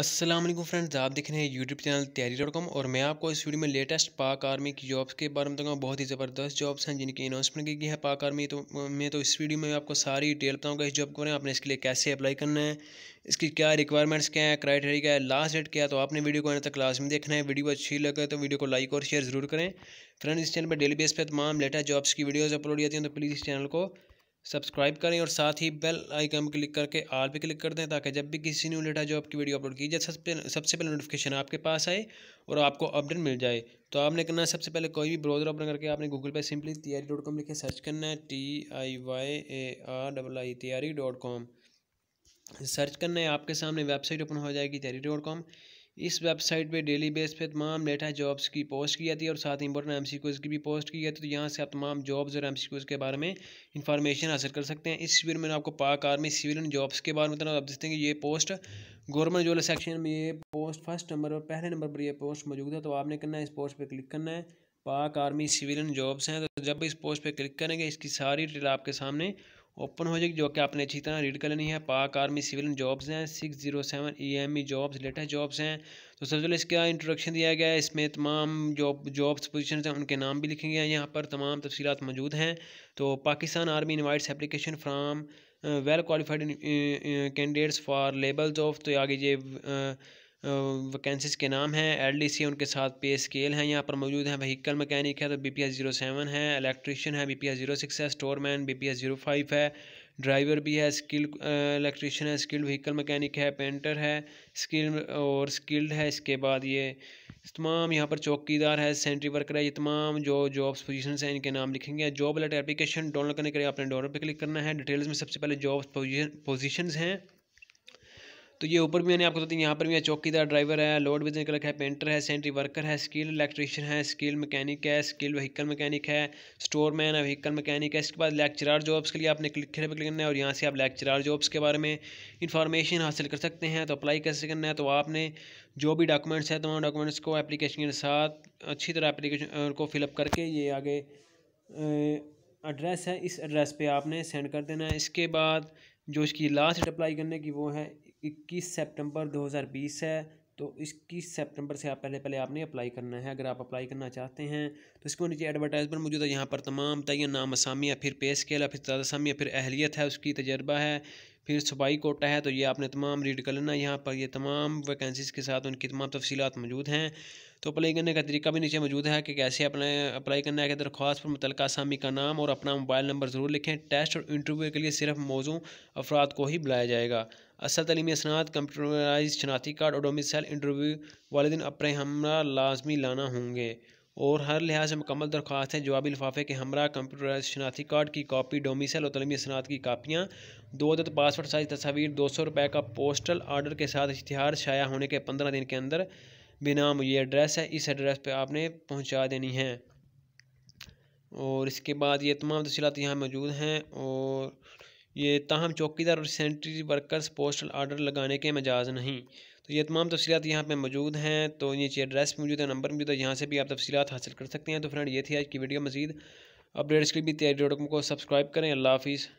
Aslam friends आप देख रहे हैं YouTube channel Taiyari dot com और मैं आपको इस वीडियो में लेटेस्ट पाक आर्मी की जॉब्स के बारे में बताऊँगा बहुत ही ज़बरदस्त जॉब्स हैं जिनकी अनाउंसमेंट की गई है पाक आर्मी तो मैं तो इस वीडियो में आपको सारी डिटेल बताऊँगा इस जॉब के बारे में आपने इसके लिए कैसे अप्लाई करना है इसकी क्या रिक्वायरमेंट्स क्या है क्राइटेरिया क्या है लास्ट डेट क्या है तो आपने वीडियो को आने तक क्लास में देखना है वीडियो अच्छी लगे तो वीडियो को लाइक और शेयर जरूर करें फ्रेंड्स इस चैनल पर डेली बेस पर तमाम लेटेस्ट जॉब्स की वीडियोज़ अपलोड किया जाती हैं तो प्लीज़ इस चैनल को सब्सक्राइब करें और साथ ही बेल आइकन पर क्लिक करके आल पे क्लिक कर दें ताकि जब भी किसी न्यू लेटा जो आपकी वीडियो अपलोड की जाए सबसे सबसे पहले नोटिफिकेशन आपके पास आए और आपको अपडेट मिल जाए तो आपने करना है सबसे पहले कोई भी ब्राउजर ओपन करके आपने गूगल पे सिंपली तैयारी डॉट कॉम लिखे सर्च करना है T I Y A R double I Taiyari dot com search करना है आपके सामने वेबसाइट ओपन हो जाएगी तैयारी डॉट कॉम इस वेबसाइट पे डेली बेस पे तमाम लेटेस्ट जॉब्स की पोस्ट की जाती है और साथ ही इंपॉर्टेंट एम सी की भी पोस्ट की जाती है तो यहाँ से आप तमाम जॉब्स और एम सी के बारे में इंफॉर्मेशन हासिल कर सकते हैं इस शिविर में आपको पाक आर्मी सिविल जॉब्स के बारे में बताना आप देखते हैं कि ये पोस्ट गवर्नमेंट जॉब सेक्शन में ये पोस्ट फर्स्ट नंबर पर पहले नंबर पर यह पोस्ट मौजूद है तो आपने करना है इस पोस्ट पर क्लिक करना है पाक आर्मी सिविलियन जॉब्स हैं तो जब इस पोस्ट पर क्लिक करेंगे इसकी सारी डिटेल आपके सामने ओपन हो जाएगी जो कि आपने अच्छी तरह रीड कर लेनी है पाक आर्मी सिविल जॉब्स हैं six zero seven E M E jobs latest jobs हैं तो सबसे पहले इसका इंट्रोडक्शन दिया गया है इसमें तमाम जॉब जॉब्स पोजिशन हैं उनके नाम भी लिखे गए हैं यहाँ पर तमाम तफसी मौजूद हैं तो Pakistan army invites application from well qualified candidates for labels of तो आगे ये uh, वैकेंसीज़ के नाम हैं एल डी सी उनके साथ पे स्केल हैं यहाँ पर मौजूद हैं वहीकल मैकेनिक है तो B P S zero seven है इलेक्ट्रिशियन है B P S zero six है storeman B P S zero five है ड्राइवर भी है स्किल इलेक्ट्रीशियन है स्किल्ड व्हीकल मैकेनिक है पेंटर है स्किल और स्किल्ड है इसके बाद ये तमाम यहाँ पर चौकीदार है सेंट्री वर्कर है ये तमाम जो जॉब्स पोजीशन हैं इनके नाम लिखेंगे जॉब अलर्ट एप्लीकेशन डाउनलोड करने के लिए आपने डाउनलोड पर क्लिक करना है डिटेल्स में सबसे पहले जॉब्स पोजीशन हैं तो ये ऊपर भी मैंने आपको बताया यहाँ पर भी चौकीदार ड्राइवर है लोड बिजनेस क्लर्क है पेंटर है सेंट्री वर्कर है स्किल इलेक्ट्रीशियन है स्किल मैकेनिक है स्किल व्हीकल मैकेनिक है स्टोर मैन है व्हीकल मैकेनिक है इसके बाद लेक्चरार जॉब्स के लिए आपने क्लिक पर क्लिक करना है और यहाँ से आप लेक्चरार जॉब्स के बारे में इंफॉर्मेशन हासिल कर सकते हैं तो अप्लाई कैसे करना है तो आपने जो भी डॉक्यूमेंट्स है तमाम डॉक्यूमेंट्स को एप्लीकेशन के साथ अच्छी तरह एप्लीकेशन को फिलअप करके ये आगे एड्रेस है इस एड्रेस पर आपने सेंड कर देना है इसके बाद जो इसकी लास्ट अप्लाई करने की वो है इक्कीस सितंबर 2020 है तो इक्कीस सितंबर से आप पहले पहले आपने अप्लाई करना है अगर आप अप्लाई करना चाहते हैं तो इसको नीचे एडवर्टाइजमेंट मौजूद है यहाँ पर तमाम तय नाम असामिया फिर पे स्केल फिर तदसामिया फिर अहलियत है उसकी तजर्बा है फिर सफाई कोटा है तो ये आपने तमाम रीड कर लेना यहाँ पर ये तमाम वैकेंसीज़ के साथ उनकी तमाम तफसीत मौजूद हैं तो अप्लाई करने का तरीका भी नीचे मौजूद है कि कैसे अपने अप्लाई करना है कि दरख्वास्त पर मुतल आसामी का नाम और अपना मोबाइल नंबर ज़रूर लिखें टेस्ट और इंटरव्यू के लिए सिर्फ मौजू अफराद को ही बुलाया जाएगा असल तलीमी असनात कंप्यूटराइज शनाती कार्ड और डोमिसल इंटरव्यू वाले दिन अपने हमरा लाजमी लाना होंगे और हर लिहाज से मुकम्मल दरख्वास्त हैं जवाबी लिफाफे के हमरा कंप्यूटर शनाती कार्ड की कापी डोमिसल और तलमी सनात की कापियाँ दो अदद पासपोर्ट साइज तस्वीर दो सौ रुपये का पोस्टल आर्डर के साथ इश्तहार शाया होने के पंद्रह दिन के अंदर बिना ये एड्रेस है इस एड्रेस पर आपने पहुँचा देनी है और इसके बाद ये तमाम तफसीत यहाँ मौजूद हैं और ये ताहम चौकीदार और सेनेटरी वर्कर्स पोस्टल आर्डर लगाने के मजाज नहीं तो ये तमाम तफसीत यहाँ पर मौजूद हैं तो ये एड्रेस मौजूद है नंबर मौजूद है यहाँ से भी आप तफसीत हासिल कर सकते हैं तो फ्रेंड ये थी आज की वीडियो मजीद अपडेट्स के लिए भी तैयारी डॉट कॉम को सब्सक्राइब करें अल्लाह हाफिज़